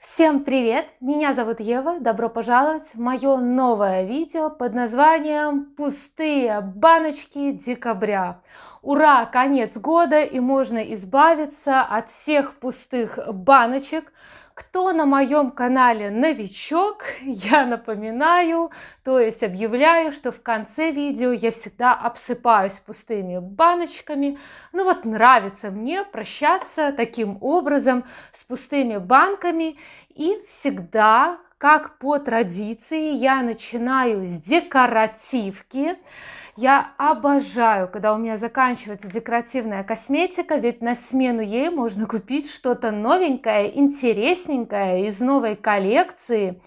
Всем привет! Меня зовут Ева, добро пожаловать в мое новое видео под названием «Пустые баночки декабря». Ура, конец года и можно избавиться от всех пустых баночек, кто на моем канале новичок, я напоминаю, то есть объявляю, что в конце видео я всегда обсыпаюсь пустыми баночками. Ну вот нравится мне прощаться таким образом с пустыми банками и всегда, как по традиции, я начинаю с декоративки. Я обожаю, когда у меня заканчивается декоративная косметика, ведь на смену ей можно купить что-то новенькое, интересненькое из новой коллекции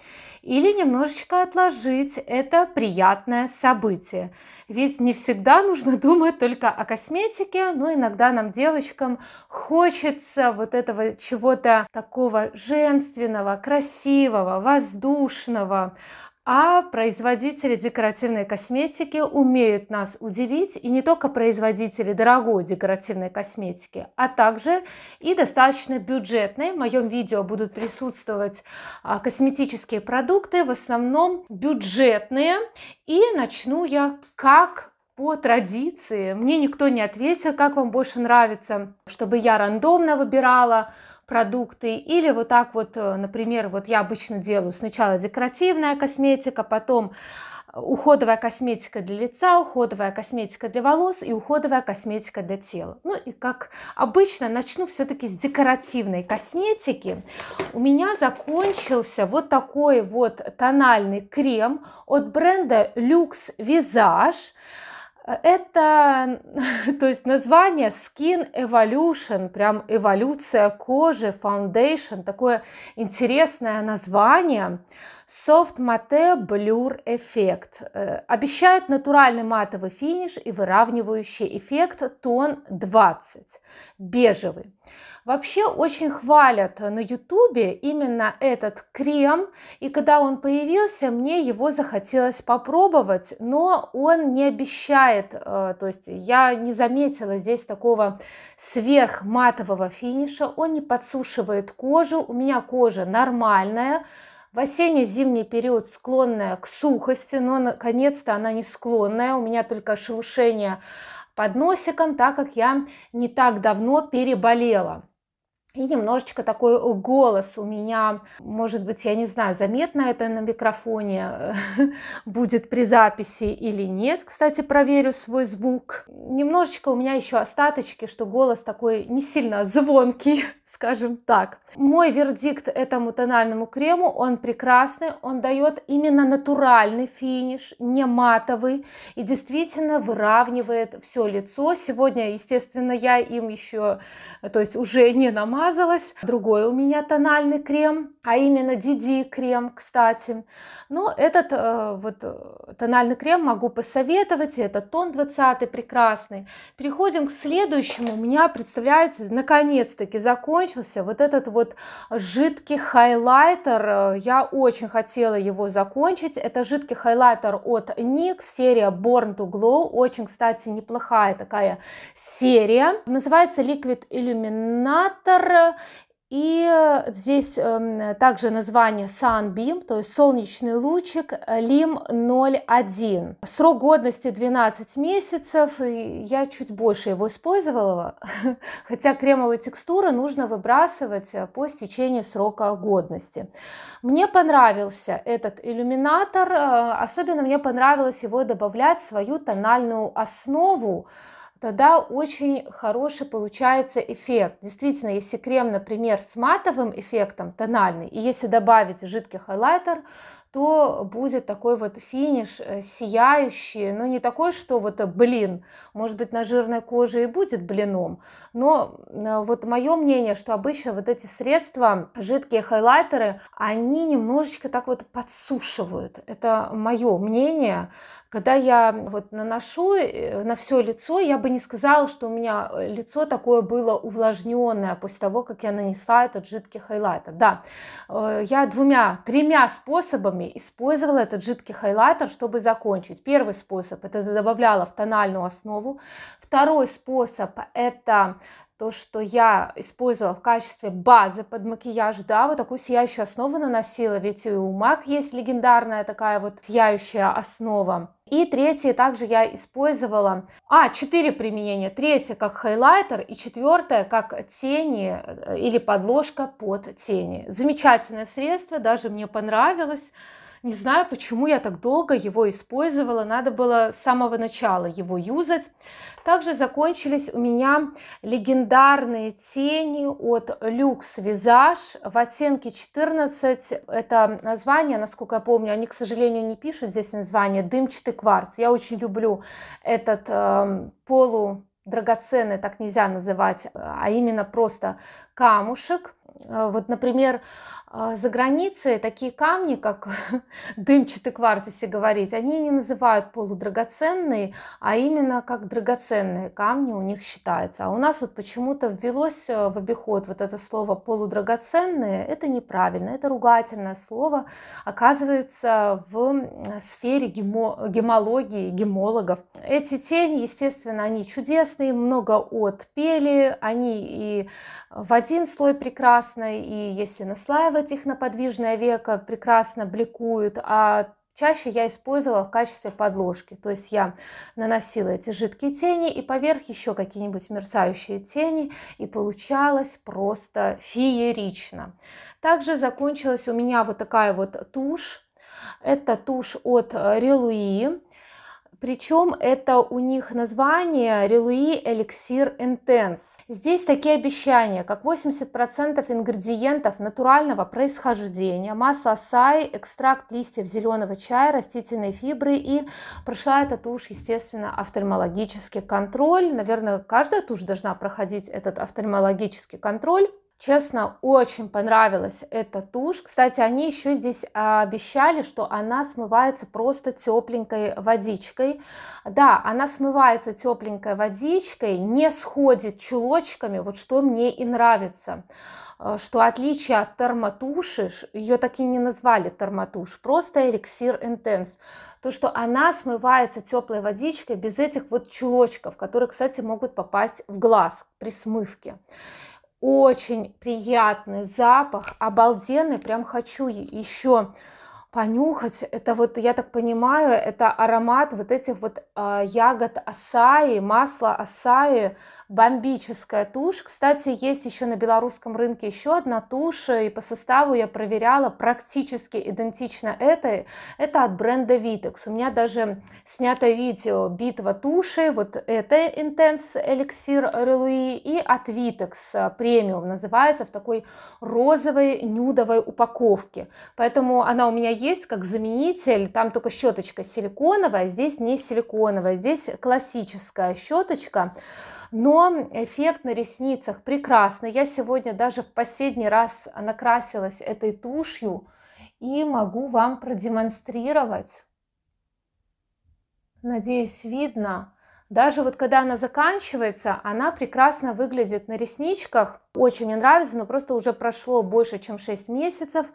или немножечко отложить это приятное событие. Ведь не всегда нужно думать только о косметике, но иногда нам, девочкам, хочется вот этого чего-то такого женственного, красивого, воздушного, а производители декоративной косметики умеют нас удивить, и не только производители дорогой декоративной косметики, а также и достаточно бюджетные. В моем видео будут присутствовать а, косметические продукты, в основном бюджетные. И начну я как по традиции. Мне никто не ответил, как вам больше нравится, чтобы я рандомно выбирала продукты. Или вот так вот, э, например, вот я обычно делаю сначала декоративная косметика, потом э, уходовая косметика для лица, уходовая косметика для волос и уходовая косметика для тела. Ну и как обычно начну все-таки с декоративной косметики. У меня закончился вот такой вот тональный крем от бренда Luxe Visage. Это, то есть название Skin Evolution, прям эволюция кожи, Foundation, такое интересное название. Soft Matte Blur эффект. Обещает натуральный матовый финиш и выравнивающий эффект тон 20, бежевый. Вообще очень хвалят на ютубе именно этот крем, и когда он появился, мне его захотелось попробовать, но он не обещает, э, то есть я не заметила здесь такого сверхматового финиша, он не подсушивает кожу, у меня кожа нормальная, в осенне-зимний период склонная к сухости, но наконец-то она не склонная. У меня только шелушение под носиком, так как я не так давно переболела. И немножечко такой э, голос у меня, может быть, я не знаю, заметно это на микрофоне будет при записи или нет. Кстати, проверю свой звук. Немножечко у меня еще остаточки, что голос такой не сильно звонкий, скажем так. Мой вердикт этому тональному крему, он прекрасный, он дает именно натуральный финиш, не матовый, и действительно выравнивает все лицо. Сегодня, естественно, я им еще, то есть уже не намазала, намазалась. Другой у меня тональный крем, а именно DD крем, кстати. Но этот э, вот э, тональный крем могу посоветовать, это тон 20 прекрасный. Переходим к следующему. У меня, представляете, наконец-таки закончился вот этот вот жидкий хайлайтер. Я очень хотела его закончить. Это жидкий хайлайтер от NYX, серия Born to Glow. Очень, кстати, неплохая такая серия. Называется Liquid Illuminator Сьерра. И э, здесь эм, также название Sunbeam, то есть солнечный лучик, э, Лим 01. Срок годности 12 месяцев, и я чуть больше его использовала, хотя кремовые текстуры нужно выбрасывать э, по истечении срока годности. Мне понравился этот иллюминатор, особенно мне понравилось его добавлять в свою тональную основу, тогда очень хороший получается эффект. Действительно, если крем, например, с матовым эффектом тональный, и если добавить жидкий хайлайтер, то будет такой вот финиш э, сияющий, но ну, не такой, что вот э, блин, может быть, на жирной коже и будет блином, но э, вот мое мнение, что обычно вот эти средства, жидкие хайлайтеры, они немножечко так вот подсушивают, это мое мнение, когда я вот наношу э, на все лицо, я бы не сказала, что у меня э, лицо такое было увлажненное после того, как я нанесла этот жидкий хайлайтер. Да, э, я двумя, тремя способами использовала этот жидкий хайлайтер, чтобы закончить. Первый способ – это добавляла в тональную основу. Второй способ – это то, что я использовала в качестве базы под макияж, да, вот такую сияющую основу наносила, ведь у MAC есть легендарная такая вот сияющая основа. И третье также я использовала, а, четыре применения. Третье как хайлайтер и четвертое как тени э, или подложка под тени. Замечательное средство, даже мне понравилось. Не знаю, почему я так долго его использовала, надо было с самого начала его юзать. Также закончились у меня легендарные тени от Люкс Визаж в оттенке 14. Это название, насколько я помню, они, к сожалению, не пишут здесь название, дымчатый кварц. Я очень люблю этот э, эм, полу так нельзя называть, а именно просто камушек. Э, вот, например, а, за границей такие камни, как дымчатый кварц, если говорить, они не называют полудрагоценные, а именно как драгоценные камни у них считаются. А у нас вот почему-то ввелось э, в обиход вот это слово полудрагоценные, это неправильно, это ругательное слово, оказывается, в сфере гемо гемологии, гемологов. Эти тени, естественно, они чудесные, много отпели, они и в один слой прекрасно, и если наслаивать их на подвижное веко, прекрасно бликуют, а чаще я использовала в качестве подложки. То есть я наносила эти жидкие тени и поверх еще какие-нибудь мерцающие тени, и получалось просто феерично. Также закончилась у меня вот такая вот тушь. Это тушь от Релуи. Причем это у них название Релуи Эликсир Интенс. Здесь такие обещания, как 80% ингредиентов натурального происхождения, масло сай, экстракт листьев зеленого чая, растительные фибры и прошла эта тушь, естественно, офтальмологический контроль. Наверное, каждая тушь должна проходить этот офтальмологический контроль. Честно, очень понравилась эта тушь. Кстати, они еще здесь а, обещали, что она смывается просто тепленькой водичкой. Да, она смывается тепленькой водичкой, не сходит чулочками, вот что мне и нравится а, что отличие от термотуши, ее так и не назвали термотуш, просто эликсир интенс, то, что она смывается теплой водичкой без этих вот чулочков, которые, кстати, могут попасть в глаз при смывке. Очень приятный запах, обалденный, прям хочу еще понюхать. Это вот, я так понимаю, это аромат вот этих вот э, ягод асаи, масла асаи, бомбическая тушь. Кстати, есть еще на белорусском рынке еще одна тушь, и по составу я проверяла, практически идентично этой. Это от бренда Vitex. У меня даже снято видео «Битва туши», вот это Intense эликсир Релуи, и от Vitex Premium называется, в такой розовой нюдовой упаковке. Поэтому она у меня есть как заменитель, там только щеточка силиконовая, здесь не силиконовая, здесь классическая щеточка. Но эффект на ресницах прекрасный. Я сегодня даже в последний раз накрасилась этой тушью и могу вам продемонстрировать. Надеюсь, видно. Даже вот когда она заканчивается, она прекрасно выглядит на ресничках. Очень мне нравится, но просто уже прошло больше, чем 6 месяцев,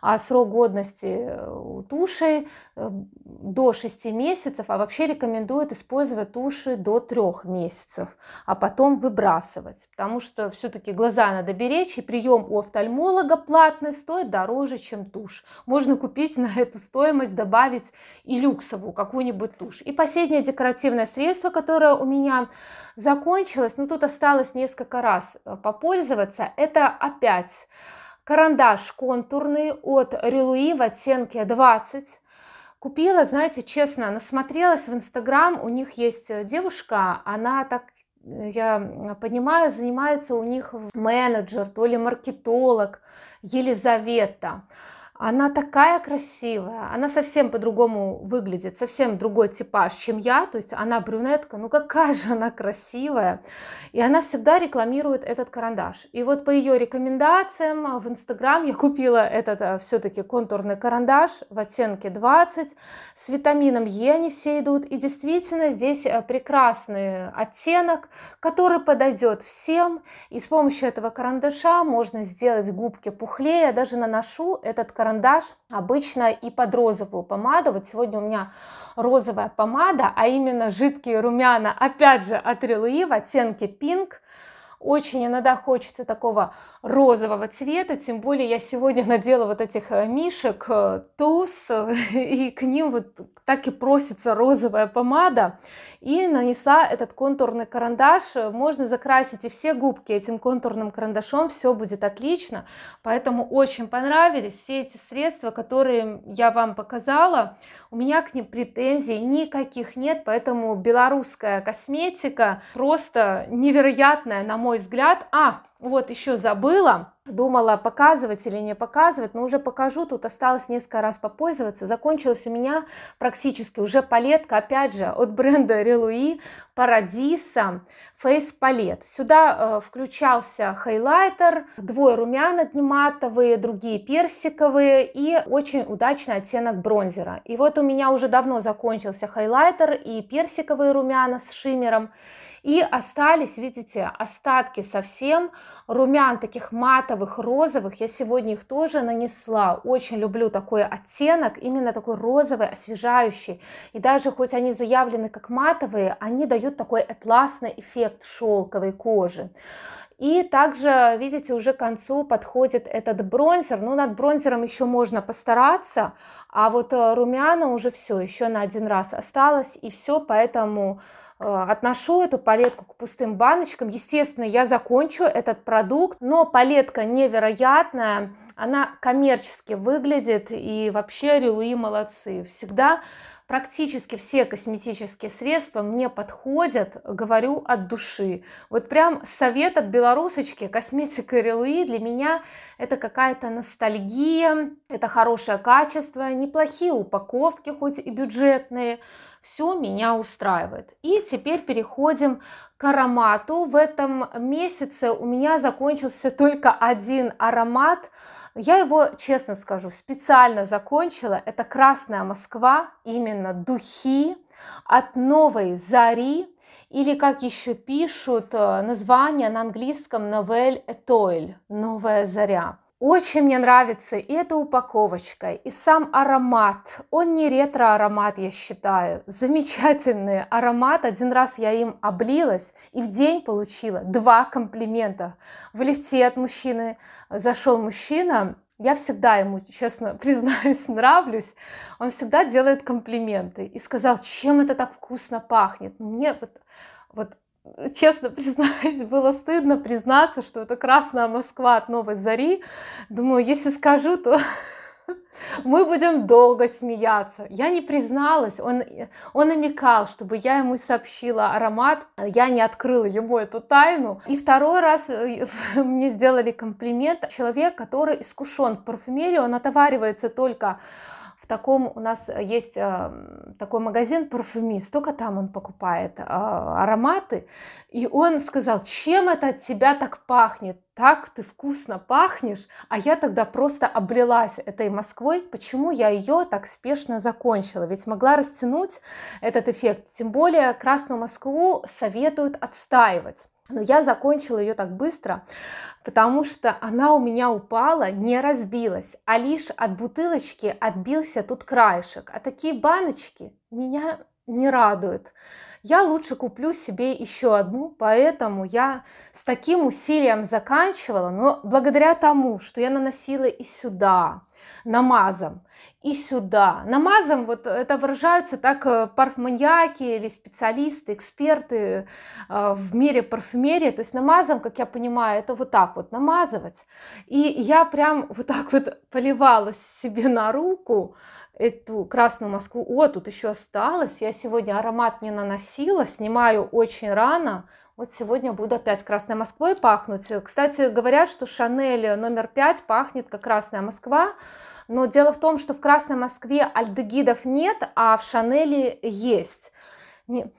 а срок годности э, у туши э, до 6 месяцев, а вообще рекомендуют использовать туши до 3 месяцев, а потом выбрасывать, потому что все-таки глаза надо беречь, и прием у офтальмолога платный стоит дороже, чем тушь. Можно купить на эту стоимость, добавить и люксовую какую-нибудь тушь. И последнее декоративное средство, которое у меня закончилась, но ну, тут осталось несколько раз э, попользоваться, это опять карандаш контурный от Релуи в оттенке 20. Купила, знаете, честно, насмотрелась в Инстаграм, у них есть э, девушка, она так э, я понимаю, занимается у них менеджер, то ли маркетолог Елизавета она такая красивая, она совсем по-другому выглядит, совсем другой типаж, чем я, то есть она брюнетка, ну какая же она красивая, и она всегда рекламирует этот карандаш. И вот по ее рекомендациям в Инстаграм я купила этот э, все-таки контурный карандаш в оттенке 20, с витамином Е они все идут, и действительно здесь э, прекрасный оттенок, который подойдет всем, и с помощью этого карандаша можно сделать губки пухлее, я даже наношу этот карандаш карандаш обычно и под розовую помаду. Вот сегодня у меня розовая помада, а именно жидкие румяна, опять же, от Релуи в оттенке пинг. Очень иногда хочется такого розового цвета, тем более я сегодня надела вот этих э, мишек э, туз, э, и к ним вот так и просится розовая помада. И нанесла этот контурный карандаш. Можно закрасить и все губки этим контурным карандашом, все будет отлично. Поэтому очень понравились все эти средства, которые я вам показала. У меня к ним претензий никаких нет, поэтому белорусская косметика просто невероятная, на мой взгляд. А, вот, еще забыла. Думала, показывать или не показывать, но уже покажу. Тут осталось несколько раз попользоваться. Закончилась у меня практически уже палетка, опять же, от бренда Релуи Парадиса Face Palette. Сюда э, включался хайлайтер, двое румян матовые, другие персиковые и очень удачный оттенок бронзера. И вот у меня уже давно закончился хайлайтер и персиковые румяна с шиммером. И остались, видите, остатки совсем румян, таких матовых, розовых. Я сегодня их тоже нанесла. Очень люблю такой оттенок, именно такой розовый, освежающий. И даже хоть они заявлены как матовые, они дают такой атласный эффект шелковой кожи. И также, видите, уже к концу подходит этот бронзер. Ну, над бронзером еще можно постараться, а вот э, румяна уже все, еще на один раз осталось, и все, поэтому Э, отношу эту палетку к пустым баночкам. Естественно, я закончу этот продукт, но палетка невероятная, она коммерчески выглядит, и вообще Рилуи молодцы. Всегда практически все косметические средства мне подходят, говорю от души. Вот прям совет от белорусочки, косметика Релы для меня это какая-то ностальгия, это хорошее качество, неплохие упаковки, хоть и бюджетные. Все меня устраивает. И теперь переходим к аромату. В этом месяце у меня закончился только один аромат – я его, честно скажу, специально закончила. Это «Красная Москва», именно «Духи» от «Новой зари», или, как еще пишут, э, название на английском «Новель Этойль» – «Новая заря». Очень мне нравится и эта упаковочка, и сам аромат. Он не ретро-аромат, я считаю. Замечательный аромат. Один раз я им облилась и в день получила два комплимента. В лифте от мужчины зашел мужчина, я всегда ему, честно признаюсь, нравлюсь. Он всегда делает комплименты и сказал, чем это так вкусно пахнет. Ну, мне вот, вот Э, честно признаюсь, было стыдно признаться, что это «Красная Москва» от «Новой зари». Думаю, если скажу, то мы будем долго смеяться. Я не призналась, он, э, он намекал, чтобы я ему сообщила аромат, я не открыла ему эту тайну. И второй раз э, мне сделали комплимент. Человек, который искушен в парфюмерии, он отоваривается только в таком у нас э, есть э, такой магазин парфюмист, только там он покупает э, ароматы, и он сказал, чем это от тебя так пахнет, так ты вкусно пахнешь, а я тогда просто облилась этой Москвой, почему я ее так спешно закончила, ведь могла растянуть этот эффект, тем более Красную Москву советуют отстаивать. Но я закончила ее так быстро, потому что она у меня упала, не разбилась, а лишь от бутылочки отбился тут краешек. А такие баночки меня не радуют. Я лучше куплю себе еще одну, поэтому я с таким усилием заканчивала, но благодаря тому, что я наносила и сюда намазом, и сюда. Намазом вот это выражаются так э, парфманьяки или специалисты, эксперты э, в мире парфюмерии. То есть намазом, как я понимаю, это вот так вот намазывать. И я прям вот так вот поливала себе на руку эту красную Москву. О, тут еще осталось. Я сегодня аромат не наносила, снимаю очень рано. Вот сегодня буду опять Красной Москвой пахнуть. Кстати, говорят, что Шанель номер 5 пахнет как Красная Москва. Но дело в том, что в Красной Москве альдегидов нет, а в Шанели есть. Не...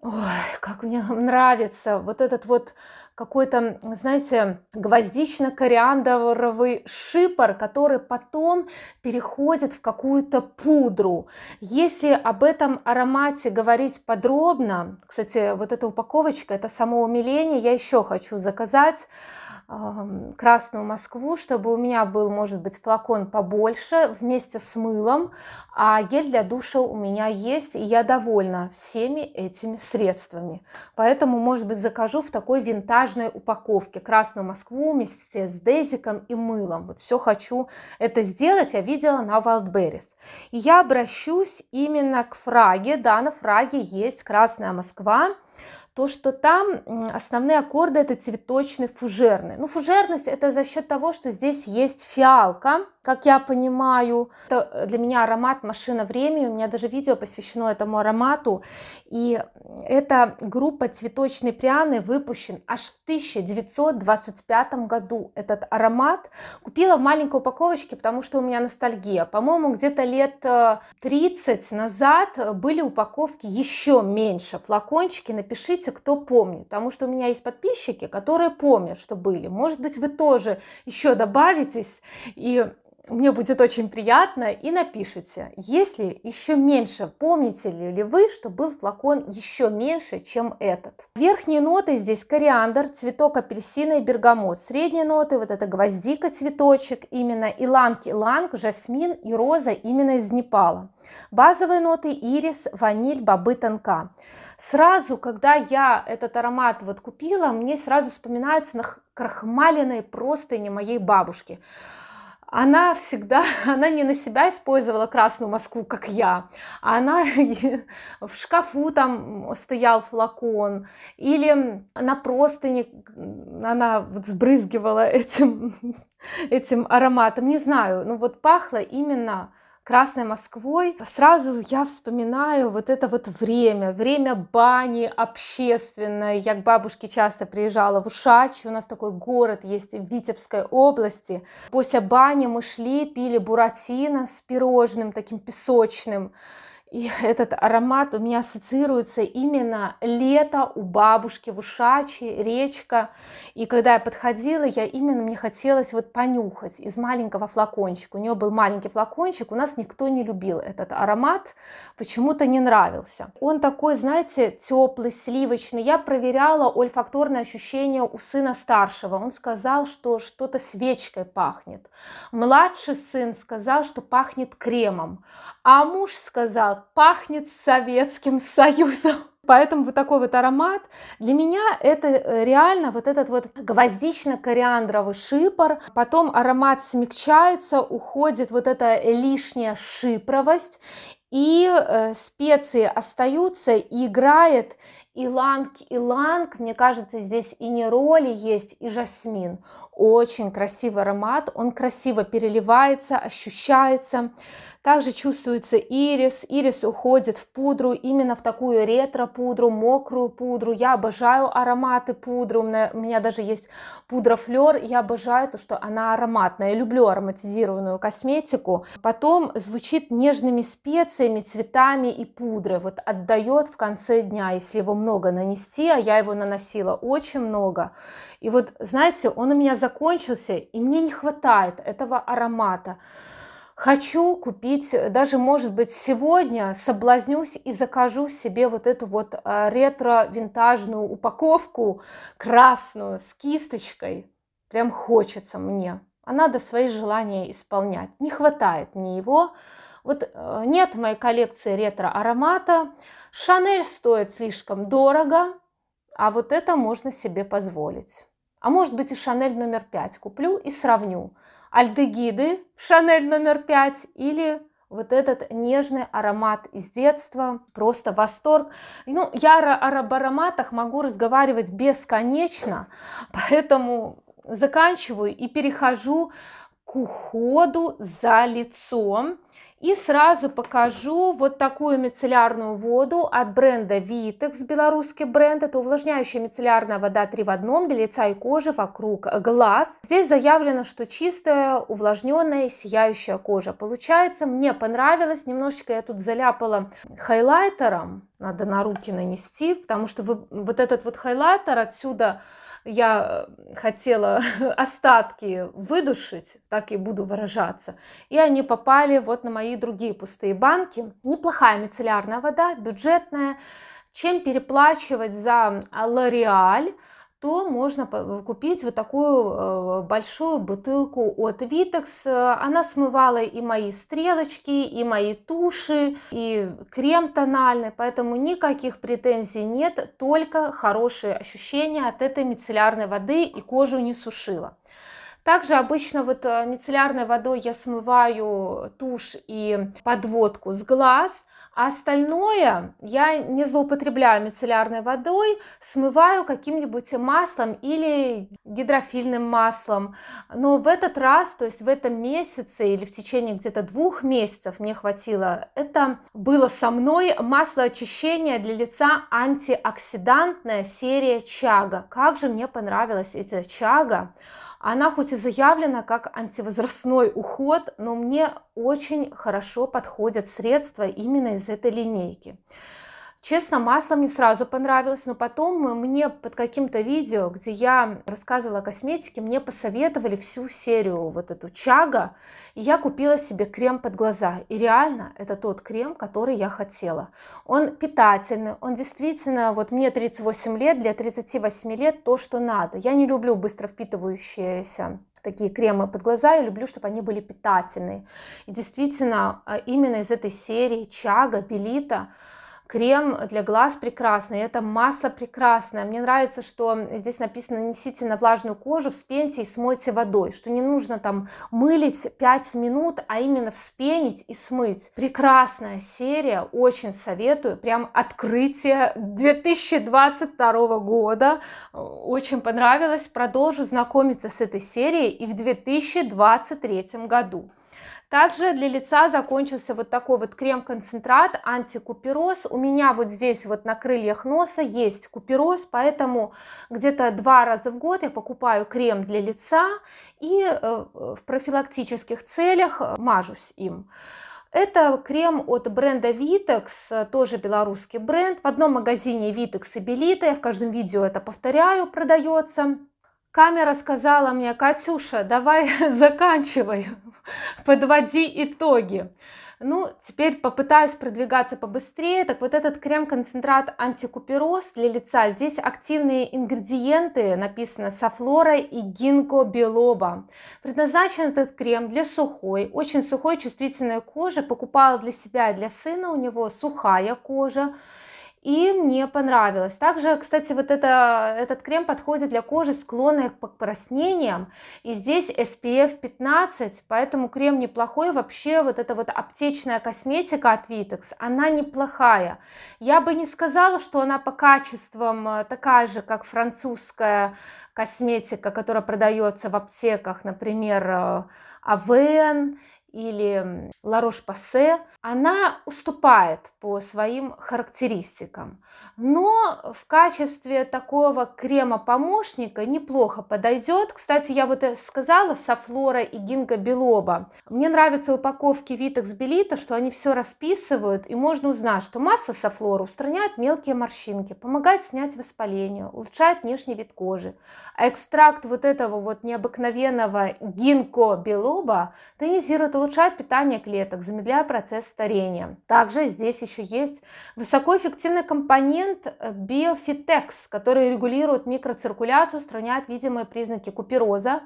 Ой, как мне нравится вот этот вот какой-то, знаете, гвоздично-кориандровый шипор, который потом переходит в какую-то пудру. Если об этом аромате говорить подробно, кстати, вот эта упаковочка, это самоумиление, я еще хочу заказать, красную Москву, чтобы у меня был, может быть, флакон побольше вместе с мылом, а гель для душа у меня есть, и я довольна всеми этими средствами. Поэтому, может быть, закажу в такой винтажной упаковке красную Москву вместе с дезиком и мылом. Вот все хочу это сделать, я видела на Wildberries. я обращусь именно к фраге, да, на фраге есть красная Москва, то, что там основные аккорды это цветочный фужерный. Ну, фужерность это за счет того, что здесь есть фиалка, как я понимаю. Это для меня аромат «Машина времени». У меня даже видео посвящено этому аромату. И эта группа «Цветочный пряный» выпущен аж в 1925 году этот аромат. Купила в маленькой упаковочке, потому что у меня ностальгия. По-моему, где-то лет 30 э, назад были упаковки еще меньше. Флакончики напишите, кто помнит. Потому что у меня есть подписчики, которые помнят, что были. Может быть, вы тоже еще добавитесь и мне будет очень приятно. И напишите, если еще меньше, помните ли вы, что был флакон еще меньше, чем этот. Верхние ноты здесь кориандр, цветок апельсина и бергамот. Средние ноты, вот это гвоздика, цветочек именно, иланг-иланг, жасмин и роза именно из Непала. Базовые ноты ирис, ваниль, бобы тонка. Сразу, когда я этот аромат вот купила, мне сразу вспоминается крахмаленные простыни моей бабушки она всегда, она не на себя использовала Красную Москву, как я, она в шкафу там стоял флакон, или она просто не, она вот сбрызгивала этим, этим ароматом, не знаю, ну вот пахло именно Красной Москвой, сразу я вспоминаю вот это вот время, время бани общественной. Я к бабушке часто приезжала в Ушачи у нас такой город есть в Витебской области. После бани мы шли, пили буратино с пирожным, таким песочным. И этот аромат у меня ассоциируется именно лето у бабушки в Ушачи, речка. И когда я подходила, я именно мне хотелось вот понюхать из маленького флакончика. У нее был маленький флакончик, у нас никто не любил этот аромат, почему-то не нравился. Он такой, знаете, теплый, сливочный. Я проверяла ольфакторное ощущения у сына старшего. Он сказал, что что-то свечкой пахнет. Младший сын сказал, что пахнет кремом. А муж сказал, пахнет Советским Союзом. Поэтому вот такой вот аромат. Для меня это э, реально вот этот вот гвоздично-кориандровый шипор. Потом аромат смягчается, уходит вот эта лишняя шипровость. И э, специи остаются, и играет иланг, иланг. Мне кажется, здесь и нероли есть, и жасмин. Очень красивый аромат, он красиво переливается, ощущается. Также чувствуется ирис. Ирис уходит в пудру, именно в такую ретро-пудру, мокрую пудру. Я обожаю ароматы пудры. У меня, у меня даже есть пудра флер. Я обожаю то, что она ароматная. Я люблю ароматизированную косметику. Потом звучит нежными специями, цветами и пудрой. Вот отдает в конце дня, если его много нанести, а я его наносила очень много. И вот, знаете, он у меня закончился, и мне не хватает этого аромата хочу купить, э, даже, может быть, сегодня соблазнюсь и закажу себе вот эту вот а, ретро-винтажную упаковку красную с кисточкой. Прям хочется мне. А надо свои желания исполнять. Не хватает мне его. Вот э, нет в моей коллекции ретро-аромата. Шанель стоит слишком дорого, а вот это можно себе позволить. А может быть и Шанель номер 5 куплю и сравню альдегиды в Шанель номер 5 или вот этот нежный аромат из детства, просто восторг. Ну, я об ароматах могу разговаривать бесконечно, поэтому заканчиваю и перехожу к уходу за лицом. И сразу покажу вот такую мицеллярную воду от бренда Vitex, белорусский бренд. Это увлажняющая мицеллярная вода 3 в одном для лица и кожи вокруг глаз. Здесь заявлено, что чистая, увлажненная, сияющая кожа. Получается, мне понравилось. Немножечко я тут заляпала хайлайтером. Надо на руки нанести, потому что вы, вот этот вот хайлайтер отсюда я э, хотела остатки выдушить, так и буду выражаться, и они попали вот на мои другие пустые банки. Неплохая мицеллярная вода, бюджетная, чем переплачивать за Лореаль, то можно купить вот такую э, большую бутылку от Vitex. Она смывала и мои стрелочки, и мои туши, и крем тональный, поэтому никаких претензий нет, только хорошие ощущения от этой мицеллярной воды и кожу не сушила. Также обычно вот э, мицеллярной водой я смываю тушь и подводку с глаз, а остальное я не злоупотребляю мицеллярной водой, смываю каким-нибудь маслом или гидрофильным маслом. Но в этот раз, то есть в этом месяце или в течение где-то двух месяцев мне хватило, это было со мной масло очищения для лица антиоксидантная серия Чага. Как же мне понравилась эта Чага! Она хоть и заявлена как антивозрастной уход, но мне очень хорошо подходят средства именно из этой линейки. Честно, масса мне сразу понравилось, но потом мне под каким-то видео, где я рассказывала о косметике, мне посоветовали всю серию вот эту Чага, и я купила себе крем под глаза. И реально, это тот крем, который я хотела. Он питательный, он действительно, вот мне 38 лет, для 38 лет то, что надо. Я не люблю быстро впитывающиеся такие кремы под глаза, я люблю, чтобы они были питательные. И действительно, э, именно из этой серии Чага, Белита, крем для глаз прекрасный, это масло прекрасное. Мне нравится, что здесь написано нанесите на влажную кожу, вспеньте и смойте водой, что не нужно там мылить 5 минут, а именно вспенить и смыть. Прекрасная серия, очень советую, прям открытие 2022 года. Очень понравилось, продолжу знакомиться с этой серией и в 2023 году. Также для лица закончился вот такой вот крем-концентрат антикупероз. У меня вот здесь вот на крыльях носа есть купероз, поэтому где-то два раза в год я покупаю крем для лица и э, в профилактических целях э, мажусь им. Это крем от бренда Vitex, тоже белорусский бренд. В одном магазине Vitex и Belita. я в каждом видео это повторяю, продается. Камера сказала мне, Катюша, давай заканчивай, подводи итоги. Ну, теперь попытаюсь продвигаться побыстрее. Так вот этот крем-концентрат антикупероз для лица. Здесь активные ингредиенты, написано софлора и гинко белоба. Предназначен этот крем для сухой, очень сухой чувствительной кожи. Покупала для себя и для сына, у него сухая кожа и мне понравилось. Также, кстати, вот это, этот крем подходит для кожи, склонной к покраснениям, и здесь SPF 15, поэтому крем неплохой. Вообще вот эта вот аптечная косметика от Vitex, она неплохая. Я бы не сказала, что она по качествам э, такая же, как французская косметика, которая продается в аптеках, например, Авен э, или Ларош-Пассе, она уступает по своим характеристикам. Но в качестве такого крема-помощника неплохо подойдет. Кстати, я вот э, сказала, Софлора и Гинга Белоба. Мне нравятся упаковки Витекс Белита, что они все расписывают, и можно узнать, что масса Софлора устраняет мелкие морщинки, помогает снять воспаление, улучшает внешний вид кожи. А экстракт вот этого вот необыкновенного Гинко Белоба тонизирует улучшают питание клеток, замедляя процесс старения. Также здесь еще есть высокоэффективный компонент э, биофитекс, который регулирует микроциркуляцию, устраняет видимые признаки купероза,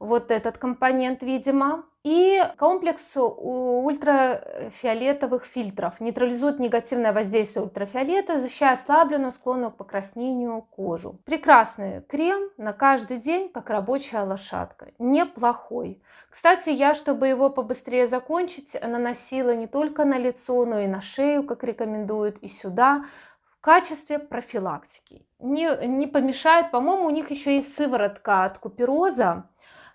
вот этот компонент, видимо. И комплекс ультрафиолетовых фильтров нейтрализует негативное воздействие ультрафиолета, защищая ослабленную, склонную к покраснению кожу. Прекрасный крем на каждый день, как рабочая лошадка. Неплохой. Кстати, я, чтобы его побыстрее закончить, наносила не только на лицо, но и на шею, как рекомендуют, и сюда, в качестве профилактики. Не, не помешает, по-моему, у них еще есть сыворотка от купероза,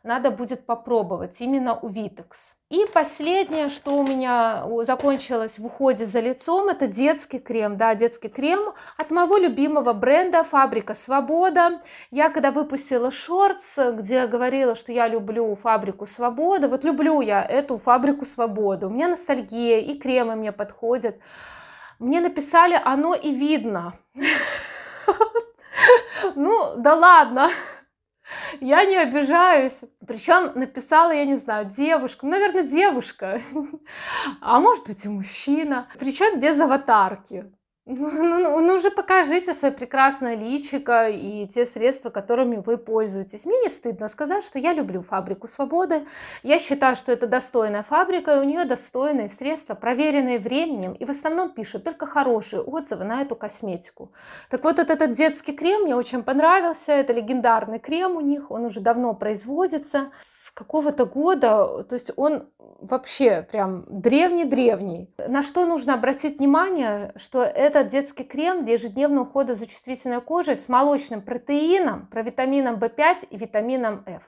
надо будет попробовать, именно у Витекс. И последнее, что у меня закончилось в уходе за лицом, это детский крем. Да, детский крем от моего любимого бренда «Фабрика Свобода». Я когда выпустила шортс, где говорила, что я люблю «Фабрику Свобода», вот люблю я эту «Фабрику Свобода. У меня ностальгия, и кремы мне подходят. Мне написали «Оно и видно». Ну, да ладно. Я не обижаюсь. Причем написала, я не знаю, девушка. Ну, наверное, девушка. А может быть и мужчина. Причем без аватарки. Ну, ну, ну, ну уже покажите свое прекрасное личико и те средства, которыми вы пользуетесь. Мне не стыдно сказать, что я люблю фабрику свободы. Я считаю, что это достойная фабрика, и у нее достойные средства, проверенные временем. И в основном пишут только хорошие отзывы на эту косметику. Так вот, этот, этот детский крем мне очень понравился. Это легендарный крем у них. Он уже давно производится. С какого-то года. То есть он вообще прям древний-древний. На что нужно обратить внимание, что это это детский крем для ежедневного ухода за чувствительной кожей с молочным протеином, провитамином в 5 и витамином F.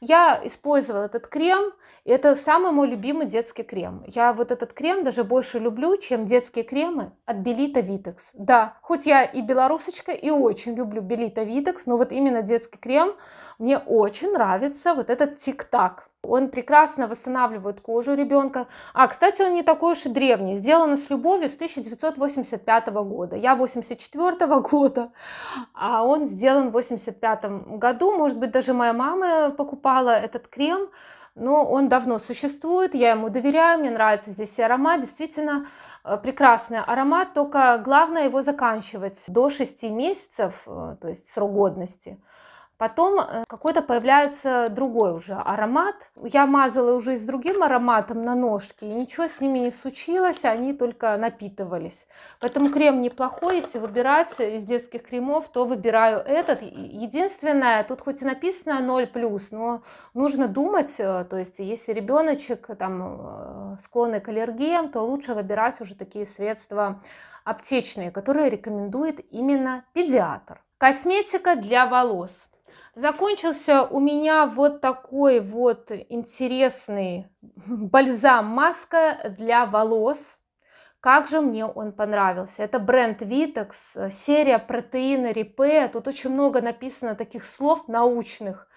Я использовала этот крем, и это самый мой любимый детский крем. Я вот этот крем даже больше люблю, чем детские кремы от Белита Витекс. Да, хоть я и белорусочка, и очень люблю Белита Витекс, но вот именно детский крем мне очень нравится, вот этот тик-так. Он прекрасно восстанавливает кожу ребенка. А, кстати, он не такой уж и древний. Сделано с любовью с 1985 года. Я 84 года, а он сделан в 85 году. Может быть, даже моя мама покупала этот крем, но он давно существует, я ему доверяю, мне нравится здесь аромат. Действительно, э, прекрасный аромат, только главное его заканчивать до 6 месяцев, э, то есть срок годности. Потом э, какой-то появляется другой уже аромат. Я мазала уже с другим ароматом на ножки, и ничего с ними не случилось, они только напитывались. Поэтому крем неплохой, если выбирать из детских кремов, то выбираю этот. Единственное, тут хоть и написано 0+, но нужно думать, э, то есть если ребеночек там э, склонный к аллергиям, то лучше выбирать уже такие средства аптечные, которые рекомендует именно педиатр. Косметика для волос. Закончился у меня вот такой вот интересный бальзам-маска для волос. Как же мне он понравился. Это бренд Vitex, э, серия протеина Репея. Тут очень много написано таких слов научных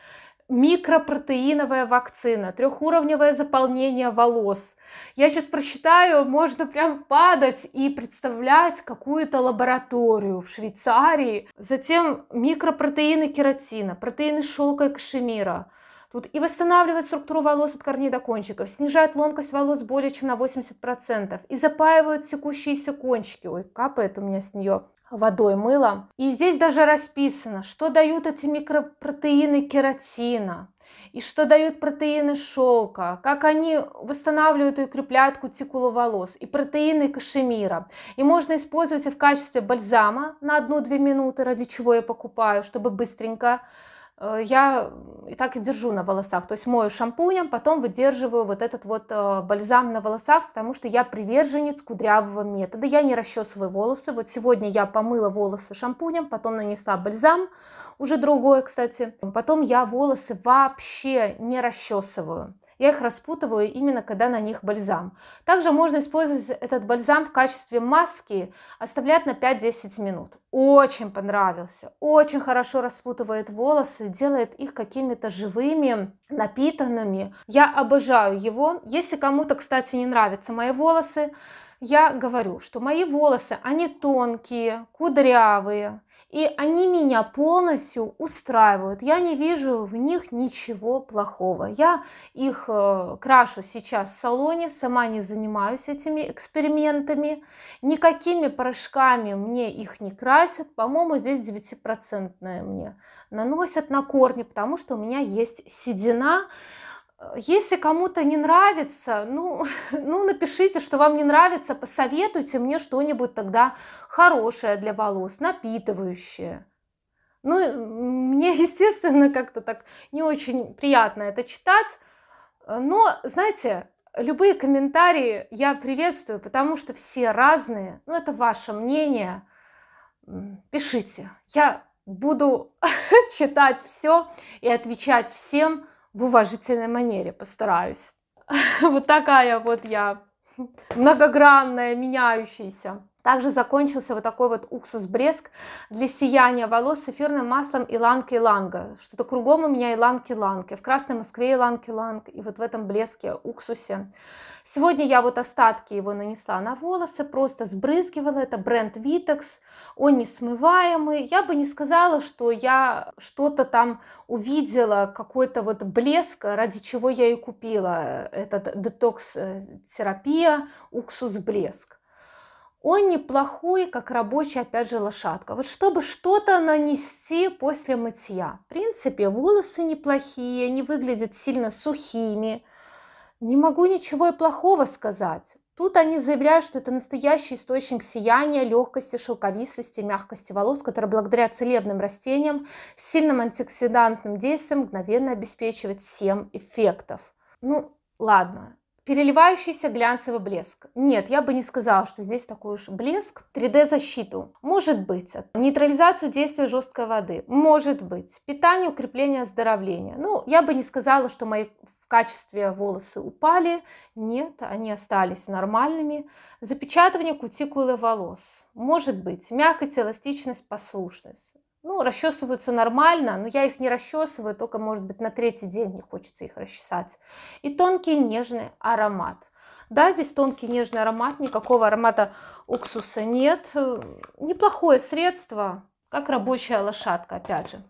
микропротеиновая вакцина, трехуровневое заполнение волос. Я сейчас прочитаю, можно прям падать и представлять какую-то лабораторию в Швейцарии. Затем микропротеины кератина, протеины шелка и кашемира. Тут и восстанавливает структуру волос от корней до кончиков, снижает ломкость волос более чем на 80%, и запаивают секущиеся кончики. Ой, капает у меня с нее водой, мылом. И здесь даже расписано, что дают эти микропротеины кератина, и что дают протеины шелка, как они восстанавливают и укрепляют кутикулу волос, и протеины кашемира. И можно использовать и в качестве бальзама на 1-2 минуты, ради чего я покупаю, чтобы быстренько Э, я и так и держу на волосах. То есть мою шампунем, потом выдерживаю вот этот вот э, бальзам на волосах, потому что я приверженец кудрявого метода. Я не расчесываю волосы. Вот сегодня я помыла волосы шампунем, потом нанесла бальзам, уже другое, кстати. Потом я волосы вообще не расчесываю. Я их распутываю именно когда на них бальзам. Также можно использовать этот бальзам в качестве маски, оставлять на 5-10 минут. Очень понравился, очень хорошо распутывает волосы, делает их какими-то живыми, напитанными. Я обожаю его. Если кому-то, кстати, не нравятся мои волосы, я говорю, что мои волосы, они тонкие, кудрявые, и они меня полностью устраивают. Я не вижу в них ничего плохого. Я их э, крашу сейчас в салоне, сама не занимаюсь этими экспериментами. Никакими порошками мне их не красят. По-моему, здесь 9% мне наносят на корни, потому что у меня есть седина. Э, если кому-то не нравится, ну, ну напишите, что вам не нравится, посоветуйте мне что-нибудь тогда хорошее для волос, напитывающее. Ну, э, мне, естественно, как-то так не очень приятно это читать. Э, но, знаете, любые комментарии я приветствую, потому что все разные. Ну, это ваше мнение. Пишите. Я буду читать все и отвечать всем в уважительной манере постараюсь. Вот такая вот я многогранная, меняющаяся. Также закончился вот такой вот уксус-бреск для сияния волос с эфирным маслом Иланки иланга Что-то кругом у меня Иланки иланг в Красной Москве Иланки иланг и вот в этом блеске уксусе. Сегодня я вот остатки его нанесла на волосы, просто сбрызгивала. Это бренд Vitex, он не смываемый Я бы не сказала, что я что-то там увидела, какой-то вот блеск, ради чего я и купила этот детокс-терапия, уксус-блеск он неплохой, как рабочая, опять же, лошадка. Вот чтобы что-то нанести после мытья. В принципе, волосы неплохие, не выглядят сильно сухими. Не могу ничего и плохого сказать. Тут они заявляют, что это настоящий источник сияния, легкости, шелковистости, мягкости волос, который благодаря целебным растениям сильным антиоксидантным действием мгновенно обеспечивает 7 эффектов. Ну, ладно, Переливающийся глянцевый блеск. Нет, я бы не сказала, что здесь такой уж блеск. 3D-защиту. Может быть. Нейтрализацию действия жесткой воды. Может быть. Питание, укрепление, оздоровление. Ну, я бы не сказала, что мои в качестве волосы упали. Нет, они остались нормальными. Запечатывание кутикулы волос. Может быть. Мягкость, эластичность, послушность ну, расчесываются нормально, но я их не расчесываю, только, может быть, на третий день не хочется их расчесать. И тонкий нежный аромат. Да, здесь тонкий нежный аромат, никакого аромата уксуса нет. Неплохое средство, как рабочая лошадка, опять же.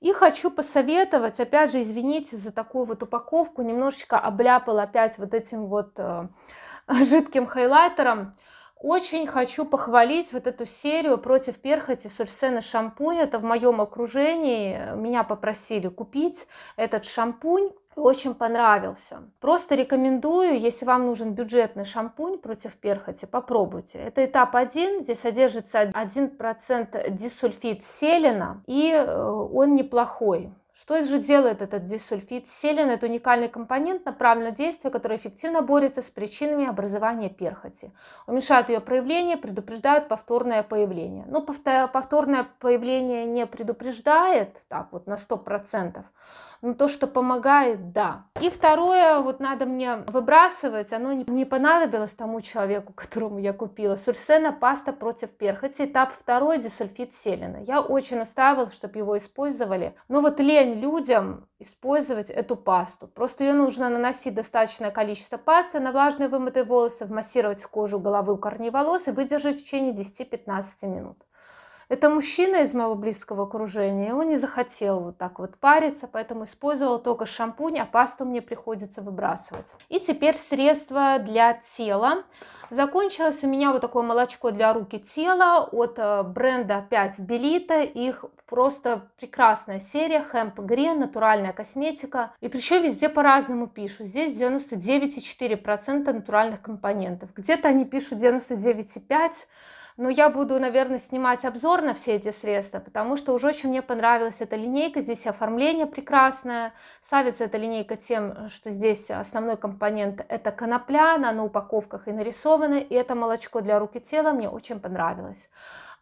И хочу посоветовать, опять же, извините за такую вот упаковку, немножечко обляпала опять вот этим вот э, жидким хайлайтером. Очень хочу похвалить вот эту серию против перхоти Сульсена шампунь. Это в моем окружении. Меня попросили купить этот шампунь очень понравился. Просто рекомендую, если вам нужен бюджетный шампунь против перхоти, попробуйте. Это этап 1, здесь содержится 1% дисульфит селена, и э, он неплохой. Что же делает этот дисульфид? Селен – это уникальный компонент направленного действия, который эффективно борется с причинами образования перхоти. Уменьшает ее проявление, предупреждает повторное появление. Но ну, повторное появление не предупреждает, так вот, на 100%, но ну, то, что помогает, да. И второе, вот надо мне выбрасывать, оно не, понадобилось тому человеку, которому я купила. Сульсена паста против перхоти, этап второй, дисульфид селена. Я очень настаивала, чтобы его использовали. Но вот лень людям использовать эту пасту. Просто ее нужно наносить достаточное количество пасты на влажные вымытые волосы, массировать кожу головы у корней волос и выдержать в течение 10-15 минут. Это мужчина из моего близкого окружения, он не захотел вот так вот париться, поэтому использовал только шампунь, а пасту мне приходится выбрасывать. И теперь средство для тела. Закончилось у меня вот такое молочко для руки тела от э, бренда 5 Белита. Их просто прекрасная серия, Хэмп Грин, натуральная косметика. И причем везде по-разному пишут. Здесь 99,4% натуральных компонентов. Где-то они пишут 99,5% но я буду, наверное, снимать обзор на все эти средства, потому что уже очень мне понравилась эта линейка, здесь оформление прекрасное, славится эта линейка тем, что здесь основной компонент это конопля, она на упаковках и нарисована, и это молочко для рук и тела мне очень понравилось.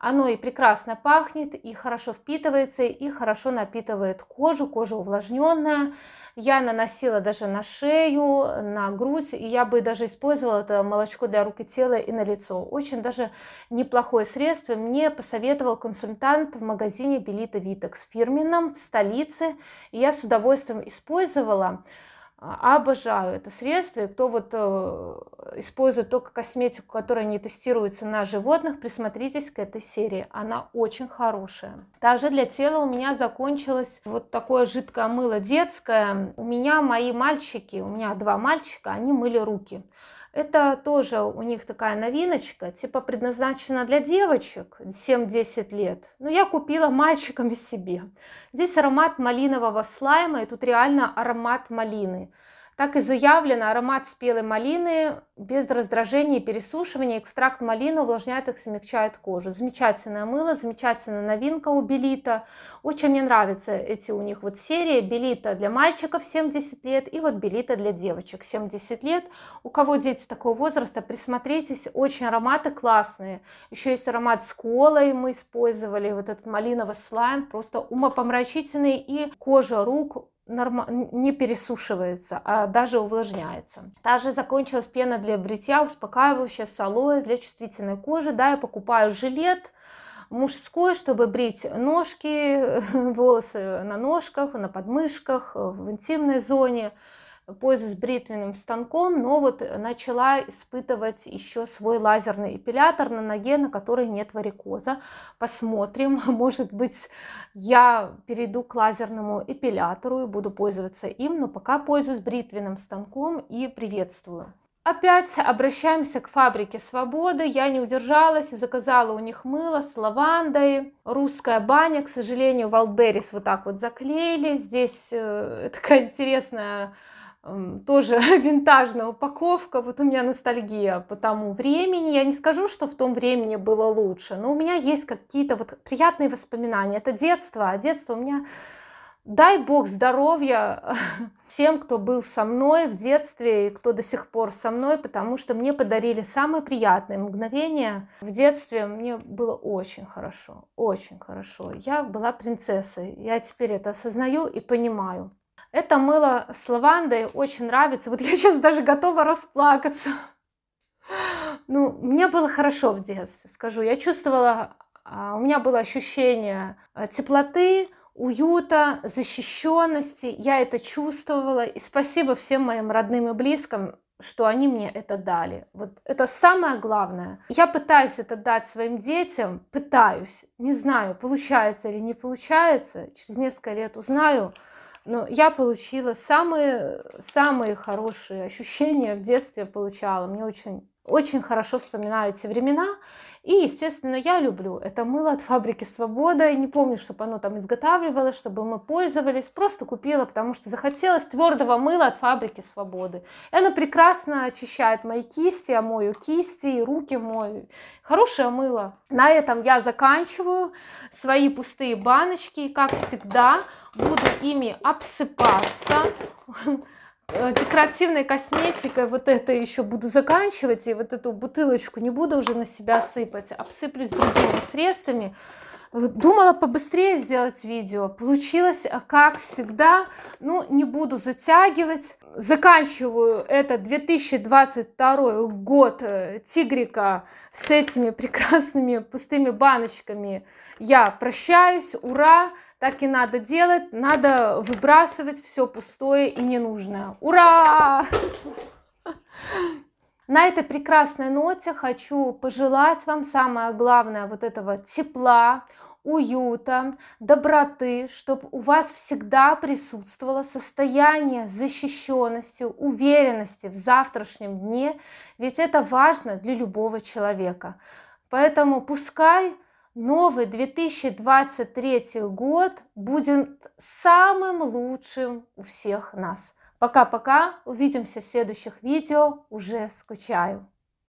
Оно и прекрасно пахнет, и хорошо впитывается, и хорошо напитывает кожу, кожа увлажненная. Я наносила даже на шею, на грудь, и я бы даже использовала это молочко для рук и тела и на лицо. Очень даже неплохое средство. Мне посоветовал консультант в магазине Белита Витекс фирменном в столице. И я с удовольствием использовала. А, обожаю это средство. И кто вот э, использует только косметику, которая не тестируется на животных, присмотритесь к этой серии. Она очень хорошая. Также для тела у меня закончилось вот такое жидкое мыло детское. У меня мои мальчики, у меня два мальчика, они мыли руки. Это тоже у них такая новиночка, типа предназначена для девочек 7-10 лет. Но ну, я купила мальчиками себе. Здесь аромат малинового слайма, и тут реально аромат малины. Как и заявлено, аромат спелой малины без раздражения и пересушивания. Экстракт малины увлажняет и смягчает кожу. Замечательное мыло, замечательная новинка у Белита. Очень мне нравятся эти у них вот серии. Белита для мальчиков 70 лет и вот Белита для девочек 70 лет. У кого дети такого возраста, присмотритесь. Очень ароматы классные. Еще есть аромат с колой мы использовали. Вот этот малиновый слайм просто умопомрачительный. И кожа рук норм... не пересушивается, а даже увлажняется. Также закончилась пена для бритья, успокаивающая с алоэ для чувствительной кожи. Да, я покупаю жилет мужской, чтобы брить ножки, волосы на ножках, на подмышках, в интимной зоне пользуюсь бритвенным станком, но вот начала испытывать еще свой лазерный эпилятор на ноге, на которой нет варикоза. Посмотрим, может быть, я перейду к лазерному эпилятору и буду пользоваться им, но пока пользуюсь бритвенным станком и приветствую. Опять обращаемся к фабрике свободы. Я не удержалась и заказала у них мыло с лавандой. Русская баня, к сожалению, Валберис вот так вот заклеили. Здесь э, такая интересная тоже винтажная упаковка. Вот у меня ностальгия по тому времени. Я не скажу, что в том времени было лучше, но у меня есть какие-то вот приятные воспоминания. Это детство, а детство у меня... Дай бог здоровья всем, кто был со мной в детстве и кто до сих пор со мной, потому что мне подарили самые приятные мгновения. В детстве мне было очень хорошо, очень хорошо. Я была принцессой. Я теперь это осознаю и понимаю. Это мыло с лавандой очень нравится. Вот я сейчас даже готова расплакаться. Ну, мне было хорошо в детстве, скажу. Я чувствовала, а, у меня было ощущение э, теплоты, уюта, защищенности. Я это чувствовала. И спасибо всем моим родным и близким, что они мне это дали. Вот это самое главное. Я пытаюсь это дать своим детям, пытаюсь. Не знаю, получается или не получается. Через несколько лет узнаю. Но ну, я получила самые, самые хорошие ощущения в детстве получала. Мне очень, очень хорошо вспоминаю эти времена. И, естественно, я люблю. Это мыло от фабрики «Свобода». И не помню, чтобы оно там изготавливалось, чтобы мы пользовались. Просто купила, потому что захотелось твердого мыла от фабрики «Свободы». И оно прекрасно очищает мои кисти, я мою кисти, и руки мою. Хорошее мыло. На этом я заканчиваю свои пустые баночки. И, как всегда, буду ими обсыпаться. Э, декоративной косметикой вот это еще буду заканчивать, и вот эту бутылочку не буду уже на себя сыпать, а обсыплюсь другими средствами. Э, думала побыстрее сделать видео, получилось, а как всегда, ну, не буду затягивать. Заканчиваю это 2022 год э, Тигрика с этими прекрасными пустыми баночками. Я прощаюсь, ура! так и надо делать. Надо выбрасывать все пустое и ненужное. Ура! На этой прекрасной ноте хочу пожелать вам самое главное вот этого тепла, уюта, доброты, чтобы у вас всегда присутствовало состояние защищенности, уверенности в завтрашнем дне, ведь это важно для любого человека. Поэтому пускай новый 2023 год будет самым лучшим у всех нас. Пока-пока, увидимся в следующих видео, уже скучаю.